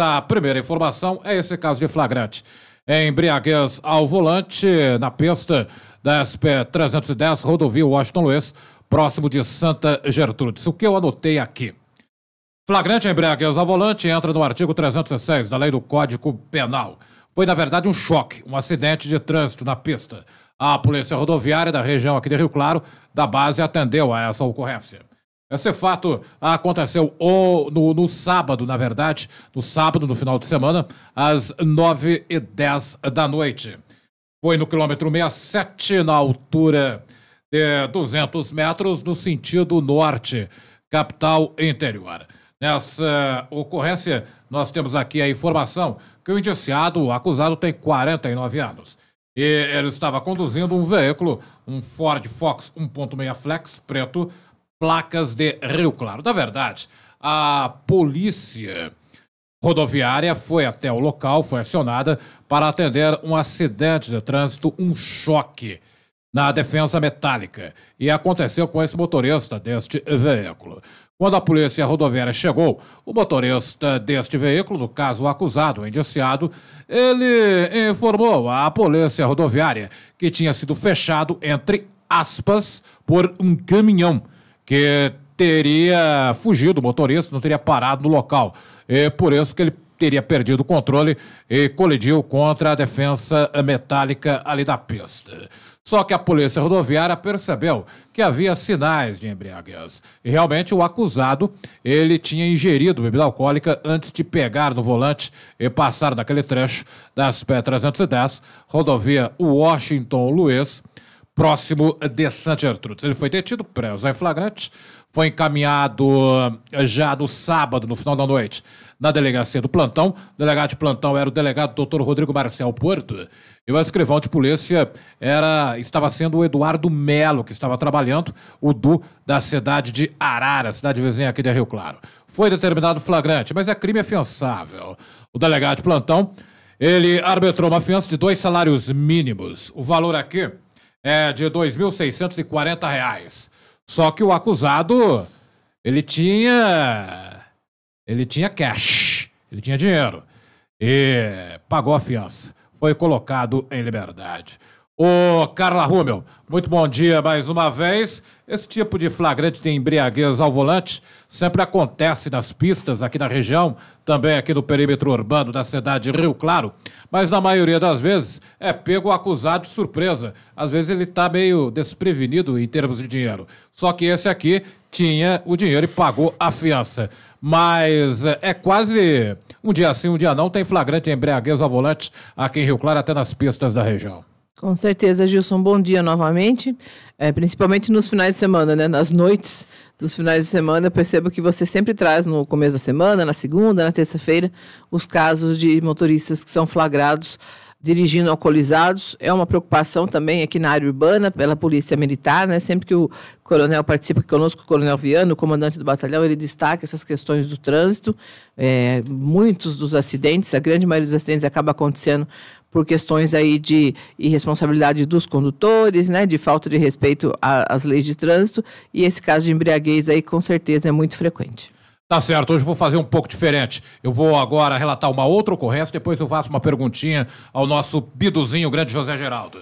A primeira informação é esse caso de flagrante. Embriaguez ao volante na pista da SP-310, rodovia Washington Luiz, próximo de Santa Gertrudes. O que eu anotei aqui? Flagrante embriaguez ao volante entra no artigo 306 da Lei do Código Penal. Foi, na verdade, um choque, um acidente de trânsito na pista. A Polícia Rodoviária da região aqui de Rio Claro, da base, atendeu a essa ocorrência. Esse é fato aconteceu no, no, sábado, na verdade, no sábado, no final de semana, às 9h10 da noite. Foi no quilômetro 67, na altura de 200 metros, no sentido norte, capital interior. Nessa ocorrência, nós temos aqui a informação que o indiciado, o acusado, tem 49 anos. E ele estava conduzindo um veículo, um Ford Fox 1.6 Flex preto, placas de Rio Claro. Na verdade, a polícia rodoviária foi até o local, foi acionada para atender um acidente de trânsito, um choque na defensa metálica. E aconteceu com esse motorista deste veículo. Quando a polícia rodoviária chegou, o motorista deste veículo, no caso o acusado, o indiciado, ele informou à polícia rodoviária que tinha sido fechado, entre aspas, por um caminhão que teria fugido, o motorista não teria parado no local. É por isso que ele teria perdido o controle e colidiu contra a defensa metálica ali da pista. Só que a polícia rodoviária percebeu que havia sinais de embriaguez. E realmente o acusado, ele tinha ingerido bebida alcoólica antes de pegar no volante e passar naquele trecho das P310, rodovia Washington Luiz, próximo de Santa Gertrudes. Ele foi detido, preso em flagrante, foi encaminhado eh, já no sábado, no final da noite, na delegacia do plantão. O delegado de plantão era o delegado doutor Rodrigo Marcel Porto, e o escrivão de polícia era estava sendo o Eduardo Melo, que estava trabalhando, o do da cidade de Arara, cidade vizinha aqui de Rio Claro. Foi determinado flagrante, mas é crime afiançável. O delegado de plantão, ele arbitrou uma fiança de dois salários mínimos. O valor aqui é de R$ 2.640. Só que o acusado, ele tinha ele tinha cash, ele tinha dinheiro e pagou a fiança. Foi colocado em liberdade. Ô, Carla Rúmel, muito bom dia mais uma vez. Esse tipo de flagrante de embriaguez ao volante sempre acontece nas pistas aqui na região, também aqui no perímetro urbano da cidade de Rio Claro, mas na maioria das vezes é pego o acusado de surpresa. Às vezes ele está meio desprevenido em termos de dinheiro. Só que esse aqui tinha o dinheiro e pagou a fiança. Mas é, é quase um dia sim, um dia não, tem flagrante de embriaguez ao volante aqui em Rio Claro, até nas pistas da região. Com certeza, Gilson. Bom dia novamente. É, principalmente nos finais de semana, né? Nas noites dos finais de semana, eu percebo que você sempre traz no começo da semana, na segunda, na terça-feira, os casos de motoristas que são flagrados dirigindo alcoolizados. É uma preocupação também aqui na área urbana, pela polícia militar, né? Sempre que o coronel participa conosco, o coronel Viano, o comandante do batalhão, ele destaca essas questões do trânsito. É, muitos dos acidentes, a grande maioria dos acidentes acaba acontecendo por questões aí de irresponsabilidade dos condutores, né, de falta de respeito às leis de trânsito, e esse caso de embriaguez aí com certeza é muito frequente. Tá certo, hoje eu vou fazer um pouco diferente. Eu vou agora relatar uma outra ocorrência, depois eu faço uma perguntinha ao nosso biduzinho, o grande José Geraldo.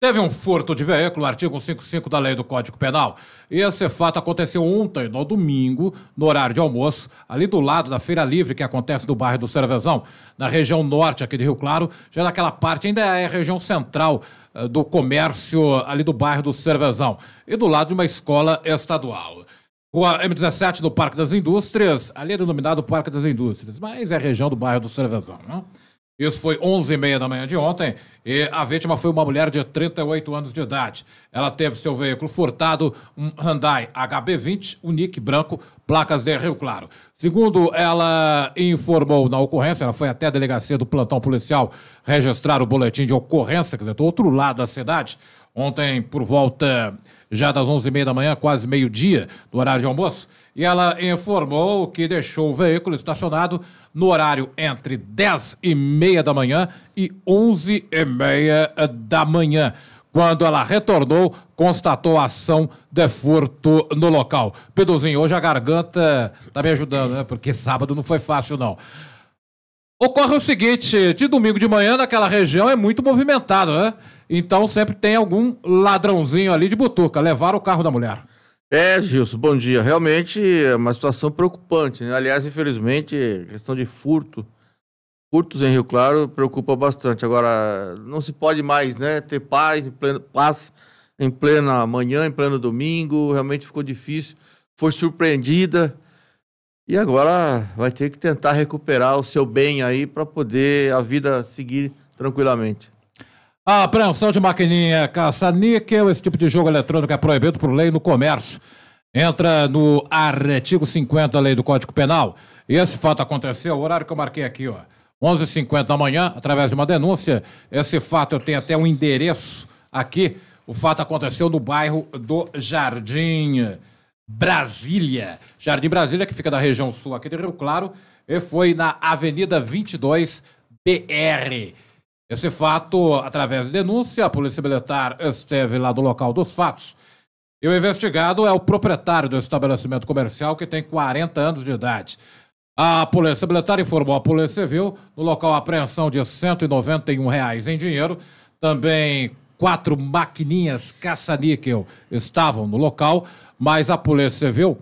Teve um furto de veículo, artigo 55 da Lei do Código Penal. Esse fato aconteceu ontem, no domingo, no horário de almoço, ali do lado da Feira Livre, que acontece no bairro do Cervezão, na região norte aqui de Rio Claro, já naquela parte, ainda é a região central uh, do comércio ali do bairro do Cervezão, e do lado de uma escola estadual. Rua M17, no Parque das Indústrias, ali é denominado Parque das Indústrias, mas é a região do bairro do Cervezão, né? Isso foi 11h30 da manhã de ontem e a vítima foi uma mulher de 38 anos de idade. Ela teve seu veículo furtado, um Hyundai HB20, Nick branco, placas de Rio Claro. Segundo ela informou na ocorrência, ela foi até a delegacia do plantão policial registrar o boletim de ocorrência, quer dizer, do outro lado da cidade. Ontem, por volta já das 11h30 da manhã, quase meio-dia, do horário de almoço, e ela informou que deixou o veículo estacionado no horário entre 10 e meia da manhã e 11 e meia da manhã. Quando ela retornou, constatou a ação de furto no local. Pedrozinho, hoje a garganta está me ajudando, né? Porque sábado não foi fácil, não. Ocorre o seguinte: de domingo de manhã, naquela região é muito movimentado, né? Então sempre tem algum ladrãozinho ali de butuca. Levaram o carro da mulher. É, Gilson, bom dia. Realmente é uma situação preocupante. Né? Aliás, infelizmente, questão de furto, furtos em Rio Claro preocupa bastante. Agora, não se pode mais né, ter paz em, pleno, paz em plena manhã, em pleno domingo. Realmente ficou difícil. Foi surpreendida. E agora vai ter que tentar recuperar o seu bem aí para poder a vida seguir tranquilamente. A apreensão de maquininha, caça-níquel, esse tipo de jogo eletrônico é proibido por lei no comércio. Entra no artigo 50 da lei do Código Penal. E esse fato aconteceu, o horário que eu marquei aqui, ó. 11h50 da manhã, através de uma denúncia. Esse fato eu tenho até um endereço aqui. O fato aconteceu no bairro do Jardim Brasília. Jardim Brasília, que fica da região sul aqui de Rio Claro, e foi na Avenida 22 BR. Esse fato, através de denúncia, a polícia militar esteve lá do local dos fatos. E o investigado é o proprietário do estabelecimento comercial que tem 40 anos de idade. A Polícia Militar informou a Polícia Civil no local a apreensão de R$ 191 reais em dinheiro. Também quatro maquininhas caça-níquel estavam no local, mas a Polícia Civil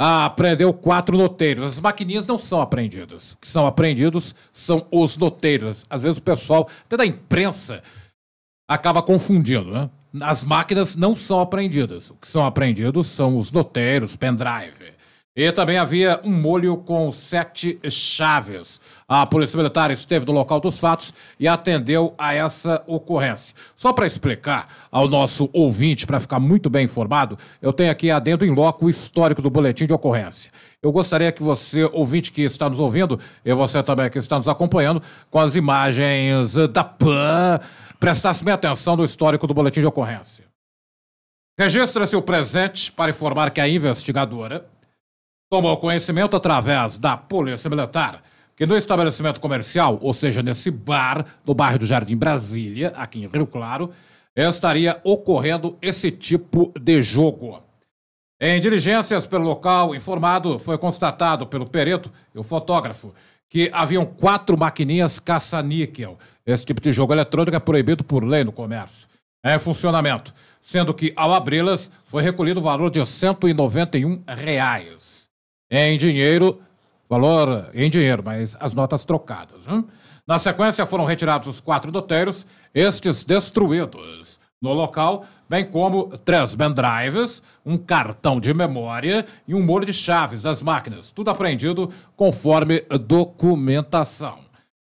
ah, aprendeu quatro noteiros. As maquininhas não são apreendidas. O que são apreendidos são os noteiros. Às vezes o pessoal, até da imprensa, acaba confundindo, né? As máquinas não são apreendidas. O que são apreendidos são os noteiros, pendrive. E também havia um molho com sete chaves. A Polícia Militar esteve no local dos fatos e atendeu a essa ocorrência. Só para explicar ao nosso ouvinte, para ficar muito bem informado, eu tenho aqui adentro em loco o histórico do boletim de ocorrência. Eu gostaria que você, ouvinte que está nos ouvindo, e você também que está nos acompanhando, com as imagens da PAN, prestasse minha atenção no histórico do boletim de ocorrência. Registra-se o presente para informar que a investigadora tomou conhecimento através da Polícia Militar que no estabelecimento comercial, ou seja, nesse bar do bairro do Jardim Brasília, aqui em Rio Claro, estaria ocorrendo esse tipo de jogo. Em diligências pelo local informado, foi constatado pelo perito e o fotógrafo que haviam quatro maquininhas caça-níquel. Esse tipo de jogo eletrônico é proibido por lei no comércio. É em funcionamento, sendo que ao abri-las foi recolhido o valor de R$ 191. Reais. É em dinheiro, valor em dinheiro, mas as notas trocadas. Na sequência, foram retirados os quatro doteiros, estes destruídos no local, bem como três pendrives, um cartão de memória e um molho de chaves das máquinas, tudo apreendido conforme documentação.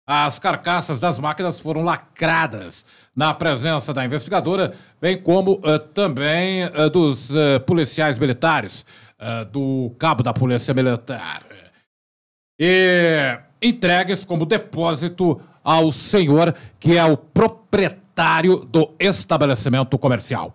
As carcaças das máquinas foram lacradas na presença da investigadora, bem como uh, também uh, dos uh, policiais militares uh, do cabo da Polícia Militar e entregues como depósito ao senhor que é o proprietário do estabelecimento comercial.